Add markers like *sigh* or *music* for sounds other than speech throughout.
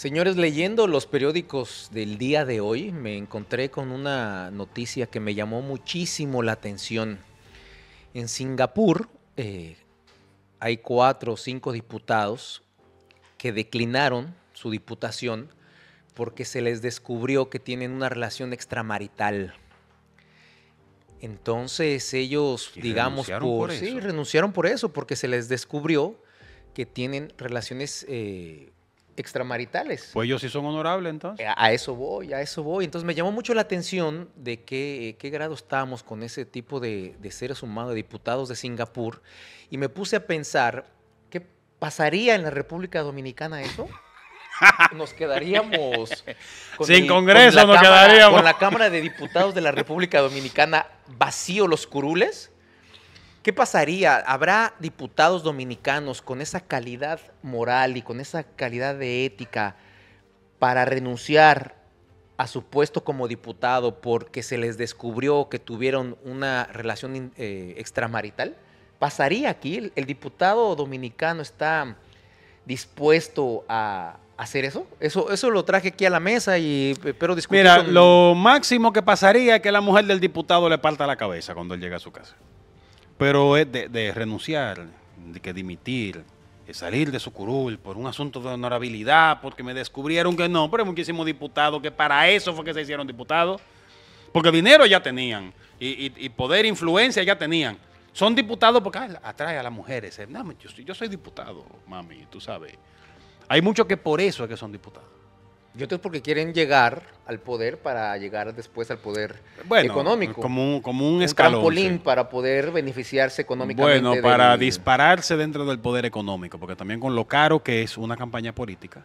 Señores, leyendo los periódicos del día de hoy, me encontré con una noticia que me llamó muchísimo la atención. En Singapur eh, hay cuatro o cinco diputados que declinaron su diputación porque se les descubrió que tienen una relación extramarital. Entonces ellos, digamos, renunciaron por, sí, renunciaron por eso, porque se les descubrió que tienen relaciones eh, extramaritales. Pues ellos sí son honorables entonces. A, eso voy, a eso voy. Entonces me llamó mucho la atención de qué, eh, grado estábamos con ese tipo de, seres humanos, de diputados de Singapur, y me puse a pensar, ¿qué pasaría en la República Dominicana eso? *laughs* nos quedaríamos sin congreso, nos quedaríamos con la Cámara de Diputados de la República Dominicana vacío los curules. ¿Qué pasaría? ¿Habrá diputados dominicanos con esa calidad moral y con esa calidad de ética para renunciar a su puesto como diputado porque se les descubrió que tuvieron una relación eh, extramarital? ¿Pasaría aquí? ¿El, diputado dominicano está dispuesto a hacer eso? Eso, eso lo traje aquí a la mesa y espero eh, discutir. Mira, lo máximo que pasaría es que la mujer del diputado le parta la cabeza cuando él llega a su casa. Pero es de, renunciar, de que dimitir, de salir de su curul por un asunto de honorabilidad, porque me descubrieron que no, pero hay muchísimos diputados que para eso fue que se hicieron diputados. Porque dinero ya tenían y, y, y poder, influencia ya tenían. Son diputados porque ah, atrae a las mujeres. yo, yo soy diputado, mami, tú sabes. Hay muchos que por eso es que son diputados. Y es porque quieren llegar al poder para llegar después al poder económico. Como un, como un, trampolín para poder beneficiarse económicamente. Bueno, para dispararse dentro del poder económico, porque también con lo caro que es una campaña política.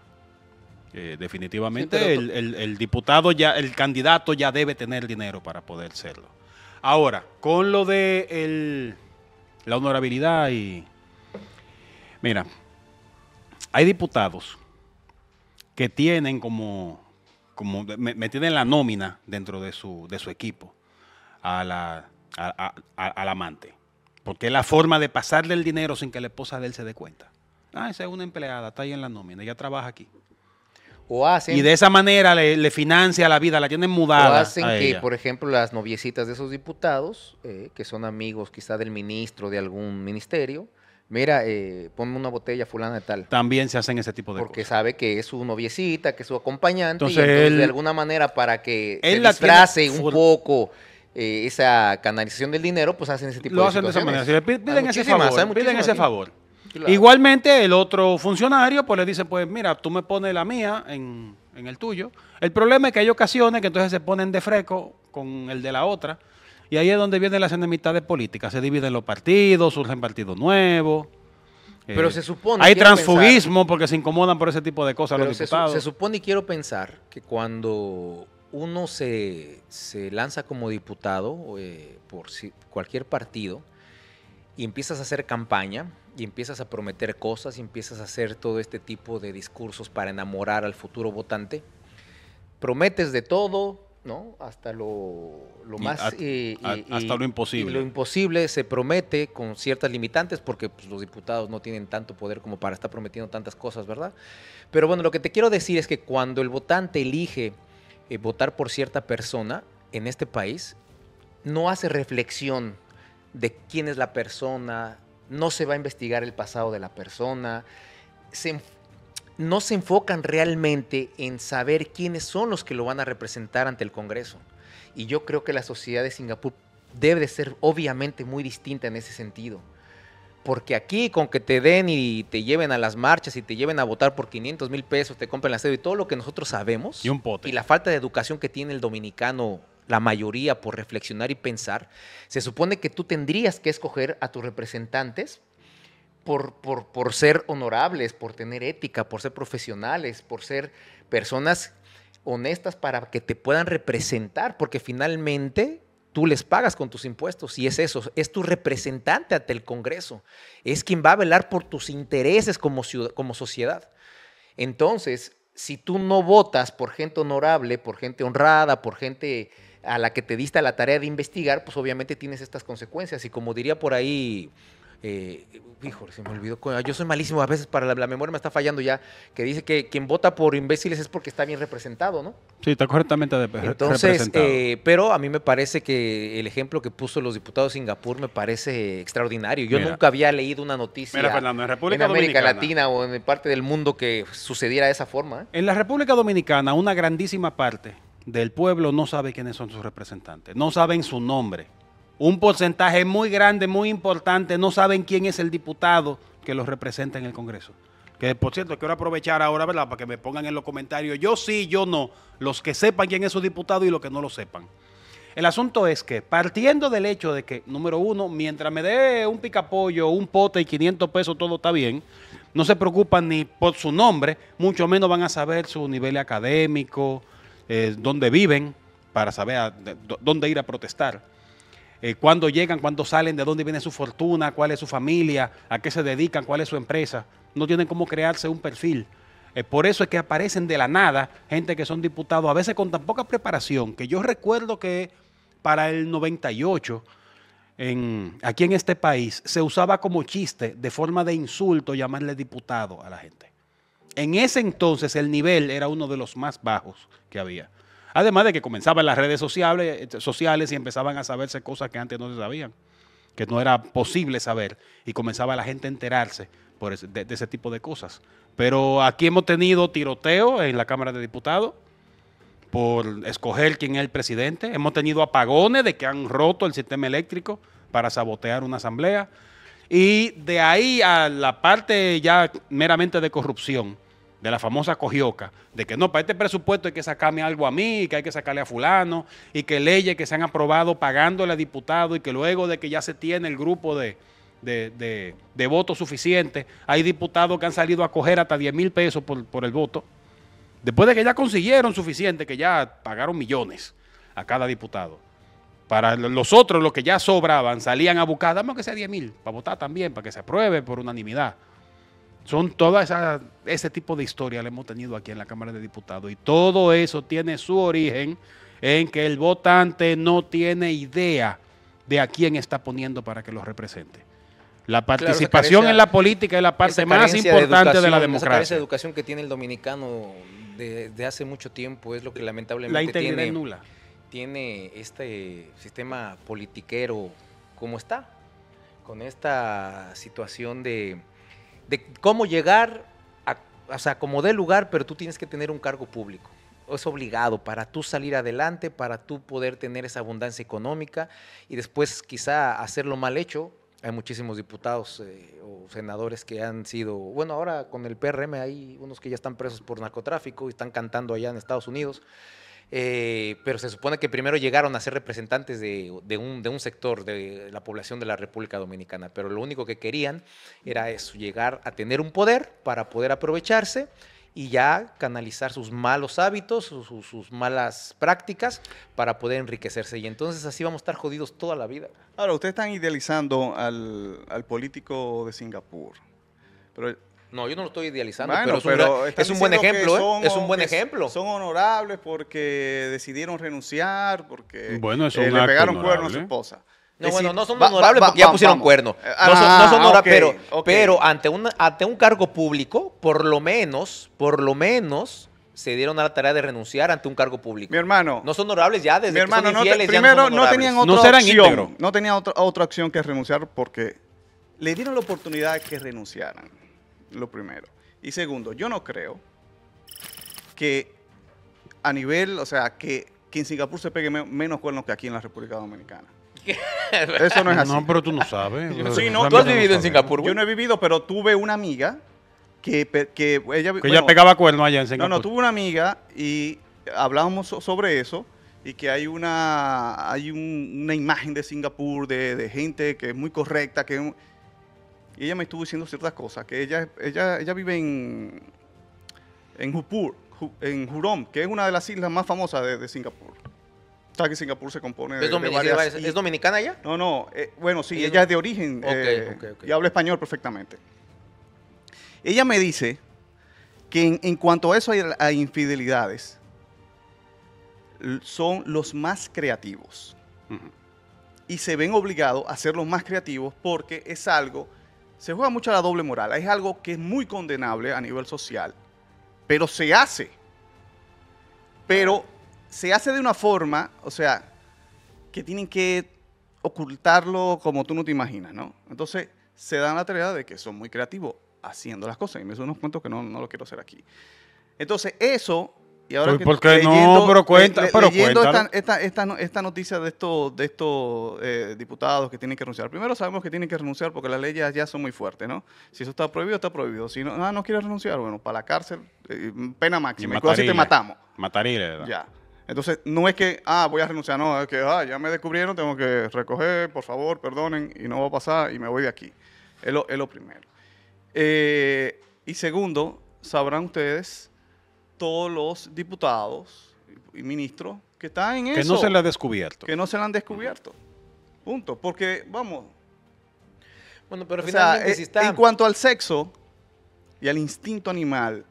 Eh, definitivamente el, diputado ya, el candidato ya debe tener dinero para poder serlo. Ahora, con lo de la honorabilidad y... Mira, hay diputados que tienen como, como me, la nómina dentro de su, de su equipo a la, al amante. Porque es la forma de pasarle el dinero sin que la esposa de él se dé cuenta. Ah, esa es una empleada, está ahí en la nómina, ella trabaja aquí. O hacen, y de esa manera le, financia la vida, la tienen mudada. O hacen que, por ejemplo, las noviecitas de esos diputados, eh, que son amigos quizá del ministro de algún ministerio, mira, eh, ponme una botella fulana de tal. También se hacen ese tipo de cosas. Porque sabe que es su noviecita, que es su acompañante. Entonces, y entonces de alguna manera, para que él disfrace un poco eh, esa canalización del dinero, pues hacen ese tipo de cosas. Lo hacen de esa manera. Piden ese favor. Piden ese favor. Igualmente, el otro funcionario, pues le dice, pues mira, tú me pones la mía en, en el tuyo. El problema es que hay ocasiones que entonces se ponen de freco con el de la otra. Y ahí es donde vienen las enemistades políticas. Se dividen los partidos, surgen partidos nuevos. Pero eh, se supone. Hay transfugismo porque se incomodan por ese tipo de cosas los diputados. Se, supone y quiero pensar que cuando uno se, lanza como diputado eh, por cualquier partido y empiezas a hacer campaña y empiezas a prometer cosas y empiezas a hacer todo este tipo de discursos para enamorar al futuro votante, prometes de todo, ¿no? Hasta lo, más... Eh, eh, hasta lo imposible. Lo imposible se promete con ciertas limitantes porque pues, los diputados no tienen tanto poder como para estar prometiendo tantas cosas, ¿verdad? Pero bueno, lo que te quiero decir es que cuando el votante elige eh, votar por cierta persona en este país, no hace reflexión de quién es la persona, no se va a investigar el pasado de la persona, se, no se enfocan realmente en saber quiénes son los que lo van a representar ante el Congreso. Y yo creo que la sociedad de Singapur debe ser obviamente muy distinta en ese sentido. Porque aquí con que te den y te lleven a las marchas y te lleven a votar por 500 mil pesos, te compren la sede y todo lo que nosotros sabemos. Y la falta de educación que tiene el dominicano, la mayoría, por reflexionar y pensar. Se supone que tú tendrías que escoger a tus representantes por, por, ser honorables, por tener ética, por ser profesionales, por ser personas honestas para que te puedan representar, porque finalmente tú les pagas con tus impuestos y es eso, es tu representante ante el Congreso, es quien va a velar por tus intereses como, como sociedad. Entonces, si tú no votas por gente honorable, por gente honrada, por gente a la que te diste la tarea de investigar, pues obviamente tienes estas consecuencias. Y como diría por ahí eh, híjole, se me olvidó. Yo soy malísimo, a veces para la, memoria me está fallando ya, que dice que quien vota por imbéciles es porque está bien representado, ¿no? Sí, está correctamente Entonces, representado. Eh, pero a mí me parece que el ejemplo que puso los diputados de Singapur me parece extraordinario. Yo nunca había leído una noticia en, América Latina o en parte del mundo que sucediera de esa forma. ¿eh? En la República Dominicana, una grandísima parte del pueblo no sabe quiénes son sus representantes, no saben su nombre un porcentaje muy grande, muy importante, no saben quién es el diputado que los representa en el Congreso. Que por cierto, quiero aprovechar ahora, ¿verdad? Para que me pongan en los comentarios, yo sí, yo no, los que sepan quién es su diputado y los que no lo sepan. El asunto es que, partiendo del hecho de que, número uno, mientras me dé un picapollo, un pote y 500 pesos, todo está bien, no se preocupan ni por su nombre, mucho menos van a saber su nivel académico, eh, dónde viven, para saber dónde ir a protestar. Cuando eh, cuándo llegan, cuándo salen, de dónde viene su fortuna, cuál es su familia, a qué se dedican, cuál es su empresa. No tienen cómo crearse un perfil. Eh, por eso es que aparecen de la nada gente que son diputados, a veces con tan poca preparación, que yo recuerdo que para el 98, en, aquí en este país, se usaba como chiste, de forma de insulto, llamarle diputado a la gente. En ese entonces el nivel era uno de los más bajos que había. Además de que comenzaban las redes sociales, eh, sociales y empezaban a saberse cosas que antes no se sabían, que no era posible saber, y comenzaba la gente a enterarse por de, ese tipo de cosas. Pero aquí hemos tenido tiroteo en la Cámara de Diputados por escoger quién es el presidente. Hemos tenido apagones de que han roto el sistema eléctrico para sabotear una asamblea. Y de ahí a la parte ya meramente de corrupción, de la famosa cojioca, de que no, para este presupuesto hay que sacarme algo a mí, que hay que sacarle a fulano, y que leyes que se han aprobado pagándole a diputados y que luego de que ya se tiene el grupo de, de, votos suficientes, hay diputados que han salido a coger hasta 10 mil pesos por, por el voto, después de que ya consiguieron suficiente, que ya pagaron millones a cada diputado. Para los otros, los que ya sobraban, salían a buscar, damos que sea 10 mil, para votar también, para que se apruebe por unanimidad. Son todo ese tipo de historia le hemos tenido aquí en la Cámara de Diputados y todo eso tiene su origen en que el votante no tiene idea de a quién está poniendo para que lo represente. La participación en la política es la parte más importante de, la democracia. Esa educación que tiene el dominicano desde hace mucho tiempo es lo que lamentablemente la nula. tiene este sistema politiquero como está, con esta situación de de cómo llegar, a, o sea, como dé lugar, pero tú tienes que tener un cargo público. Es obligado para tú salir adelante, para tú poder tener esa abundancia económica y después quizá hacerlo mal hecho. Hay muchísimos diputados eh, o senadores que han sido, bueno, ahora con el PRM hay unos que ya están presos por narcotráfico y están cantando allá en Estados Unidos. Eh, pero se supone que primero llegaron a ser representantes de, un, sector de la población de la República Dominicana, pero lo único que querían era eso, llegar a tener un poder para poder aprovecharse y ya canalizar sus malos hábitos, sus, malas prácticas para poder enriquecerse. Y entonces así vamos a estar jodidos toda la vida. Ahora, ustedes están idealizando al, al político de Singapur, pero no, yo no lo estoy idealizando, pero, es un, buen ejemplo, ¿eh? son, es un buen ejemplo. Son honorables porque decidieron renunciar, porque eh, le pegaron cuerno a su esposa. No, bueno, no son honorables porque ya pusieron cuerno. Ah, no, son, ah, ah, no pero, pero ante, un ante un cargo público, por lo menos, por lo menos se dieron a la tarea de renunciar ante un cargo público. Mi hermano. No son honorables ya desde hermano, que son infieles, no ya no, tenían otra no tenían otra, otra opción que renunciar porque le dieron la oportunidad de que renunciaran lo primero. Y segundo, yo no creo que a nivel, o sea, que, que en Singapur se pegue menos cuernos que aquí en la República Dominicana. *laughs* Eso no es así. No, pero tú no sabes. no, tú has vivido en Singapur. Yo no he vivido, pero tuve una amiga que, que, ella, que ella pegaba cuernos allá en Singapur. No, no, tuve una amiga y hablábamos sobre eso y que hay una hay una imagen de Singapur de, de, gente que es muy correcta, que y ella me estuvo diciendo ciertas cosas, que ella, ella, ella vive en, en en jurón que es una de las islas más famosas de, Singapur. O que Singapur se compone de, ¿Es, dominicana ella? No, no, eh, bueno, sí, ella, es de origen Ok, eh, y habla español perfectamente. Ella me dice que en, cuanto a eso hay, a infidelidades, son los más creativos. Y se ven obligados a ser los más creativos porque es algo se juega mucho a la doble moral. Es algo que es muy condenable a nivel social, pero se hace. Pero se hace de una forma, o sea, que tienen que ocultarlo como tú no te imaginas, ¿no? Entonces se dan la tarea de que son muy creativos haciendo las cosas. Y me son unos cuentos que no, no lo quiero hacer aquí. Entonces, eso y ahora porque pues, no, pero cuenta, pero esta, esta, esta, noticia de estos, de estos eh, diputados que tienen que renunciar. Primero sabemos que tienen que renunciar porque las leyes ya son muy fuertes, ¿no? Si eso está prohibido, está prohibido. Si no, ah, no quieres renunciar, bueno, para la cárcel, eh, pena máxima. Y te matamos. Mataría, ¿verdad? Ya. Entonces, no es que, ah, voy a renunciar, no, es que, ah, ya me descubrieron, tengo que recoger, por favor, perdonen, y no va a pasar, y me voy de aquí. Es lo, es lo primero. Eh, y segundo, sabrán ustedes todos los diputados y ministros que están en eso. Que no se le han descubierto. Que no se la han descubierto. Punto. Porque, vamos. Bueno, pero finalmente eh, En cuanto al sexo y al instinto animal,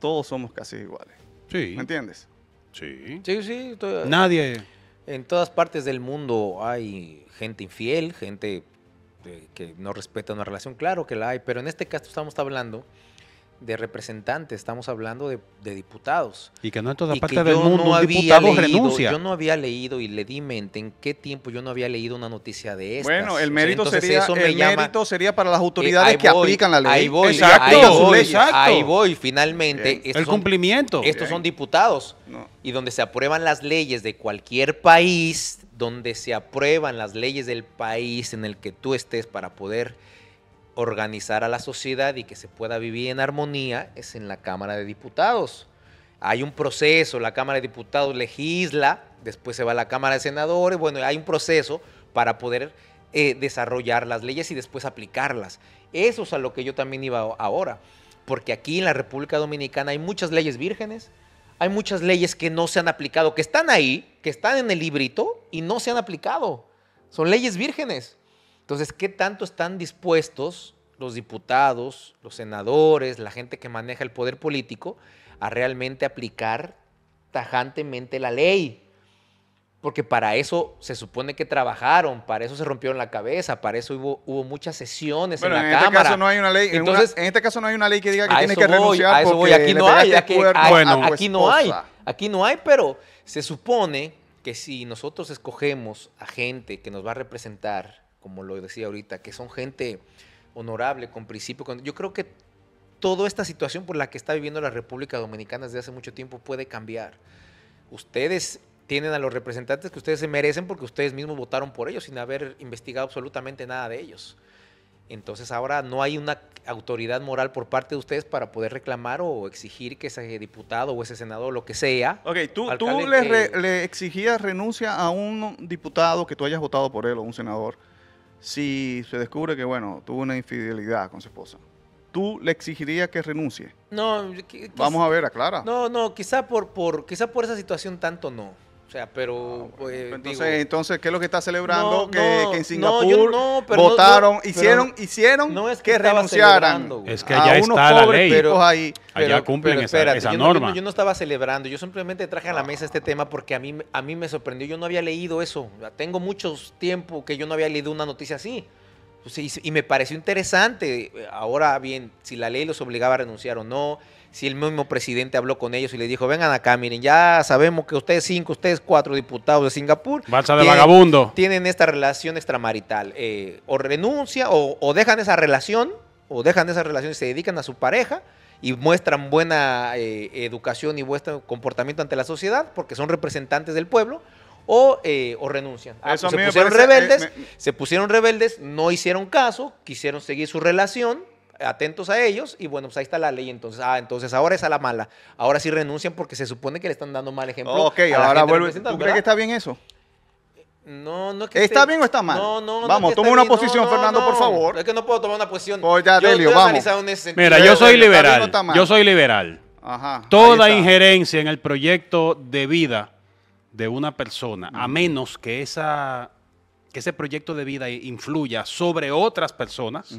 todos somos casi iguales. Sí. ¿Me entiendes? Sí. Sí, sí. Nadie. En todas partes del mundo hay gente infiel, gente eh, que no respeta una relación. Claro que la hay, pero en este caso estamos hablando de representantes, estamos hablando de, diputados. Y que no en toda parte del mundo no había leído, Yo no había leído y le di mente en qué tiempo yo no había leído una noticia de eso. Bueno, el mérito, sería, el mérito sería para las eh, autoridades que aplican la ley. Ahí voy, exacto, ahí voy, exacto. Ahí voy finalmente. el cumplimiento. estos son diputados. Y donde se aprueban las leyes de cualquier país, donde se aprueban las leyes del país en el que tú estés para poder organizar a la sociedad y que se pueda vivir en armonía es en la Cámara de Diputados. Hay un proceso, la Cámara de Diputados legisla, después se va a la Cámara de Senadores, bueno, hay un proceso para poder eh, desarrollar las leyes y después aplicarlas. Eso es a lo que yo también iba ahora, porque aquí en la República Dominicana hay muchas leyes vírgenes, hay muchas leyes que no se han aplicado, que están ahí, que están en el librito y no se han aplicado. Son leyes vírgenes. Entonces, ¿qué tanto están dispuestos los diputados, los senadores, la gente que maneja el poder político a realmente aplicar tajantemente la ley? Porque para eso se supone que trabajaron, para eso se rompieron la cabeza, para eso hubo, muchas sesiones en la en este Cámara. Este caso no hay una ley, Entonces, en, este caso no hay una ley que diga que tiene que renunciar. porque aquí no hay, aquí no hay, aquí no hay, pero se supone que si nosotros escogemos a gente que nos va a representar como lo decía ahorita, que son gente honorable, con principio. Yo creo que toda esta situación por la que está viviendo la República Dominicana desde hace mucho tiempo puede cambiar. Ustedes tienen a los representantes que ustedes se merecen porque ustedes mismos votaron por ellos sin haber investigado absolutamente nada de ellos. Entonces ahora no hay una autoridad moral por parte de ustedes para poder reclamar o exigir que ese diputado o ese senador, lo que sea. Ok, tú, le, eh, le exigías renuncia a un diputado que tú hayas votado por él o un senador si se descubre que, bueno, tuvo una infidelidad con su esposa? ¿Tú le exigirías que renuncie? No, Vamos a ver, aclara. No, no, quizá por, por, quizá por esa situación tanto no. O sea, pero... Ah, pues, pues entonces, ¿qué es lo que está celebrando? que, en Singapur votaron, hicieron, hicieron que, renunciaran es que allá está la ley. ahí. allá cumplen esa, yo norma. no, estaba celebrando, yo simplemente traje a la mesa este tema porque a mí, a mí me sorprendió, yo no había leído eso. Tengo muchos tiempo que yo no había leído una noticia así. Pues y, me pareció interesante. Eh, ahora bien, si la ley los obligaba a renunciar o no, si el mismo presidente habló con ellos y les dijo, vengan acá, miren, ya sabemos que ustedes cinco, ustedes cuatro diputados de Singapur. de tienen, vagabundo. Tienen esta relación extramarital. Eh, o renuncia o, dejan esa relación, o dejan esa relación y se dedican a su pareja y muestran buena eh, educación y buen comportamiento ante la sociedad porque son representantes del pueblo eh, o, renuncian. Ah, se pusieron eh, rebeldes, se pusieron rebeldes, no hicieron caso, quisieron seguir su relación, atentos a ellos y bueno, pues ahí está la ley, entonces, ah, entonces ahora es a la mala. Ahora sí renuncian porque se supone que le están dando mal ejemplo. Ok, ahora vuelve. ¿Tú crees que está bien eso? No, no que ¿Está bien o está mal? No, no, Vamos, toma una posición, Fernando, por favor. Es que no puedo tomar una posición. Pues Mira, yo soy liberal. Yo soy liberal. Ajá, Toda injerencia en el proyecto de vida de una persona, a menos que, esa, que ese proyecto de vida influya sobre otras personas,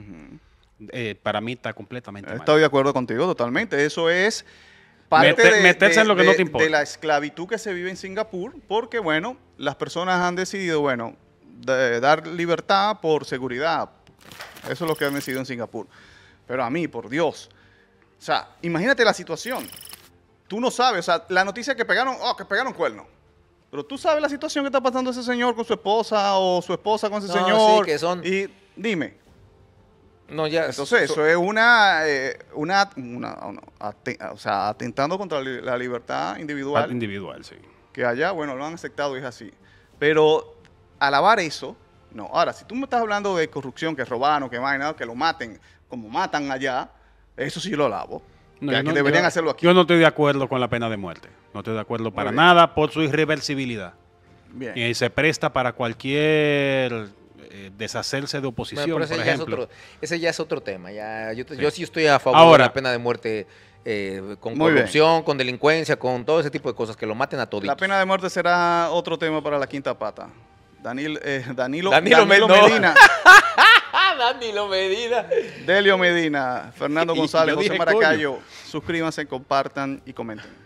eh, para mí está completamente Estoy de acuerdo contigo totalmente. Eso es parte de, meterse en lo que no te importa. de la esclavitud que se vive en Singapur, porque, bueno, las personas han decidido, bueno, dar libertad por seguridad. Eso es lo que han decidido en Singapur. Pero a mí, por Dios. O sea, imagínate la situación. Tú no sabes, o sea, la noticia que pegaron, oh, que pegaron cuerno pero tú sabes la situación que está pasando ese señor con su esposa o su esposa con ese señor. son... Y dime. No, ya. Entonces, eso es una, eh, una, o sea, atentando contra la libertad individual. Individual, sí. Que allá, bueno, lo han aceptado y es así. Pero alabar eso, no. Ahora, si tú me estás hablando de corrupción, que robaron, que vaina, que lo maten, como matan allá, eso sí lo alabo yo, no estoy de acuerdo con la pena de muerte. No estoy de acuerdo para nada por su irreversibilidad. Y se presta para cualquier eh, deshacerse de oposición, por ejemplo. ese ya es otro tema. yo, sí. estoy a favor de la pena de muerte eh, con corrupción, con delincuencia, con todo ese tipo de cosas, que lo maten a todos. La pena de muerte será otro tema para la quinta pata. Daniel eh, Danilo, Danilo Medina. *laughs* Delio Medina, Fernando *laughs* González, José Maracayo. Suscríbanse, compartan y comenten.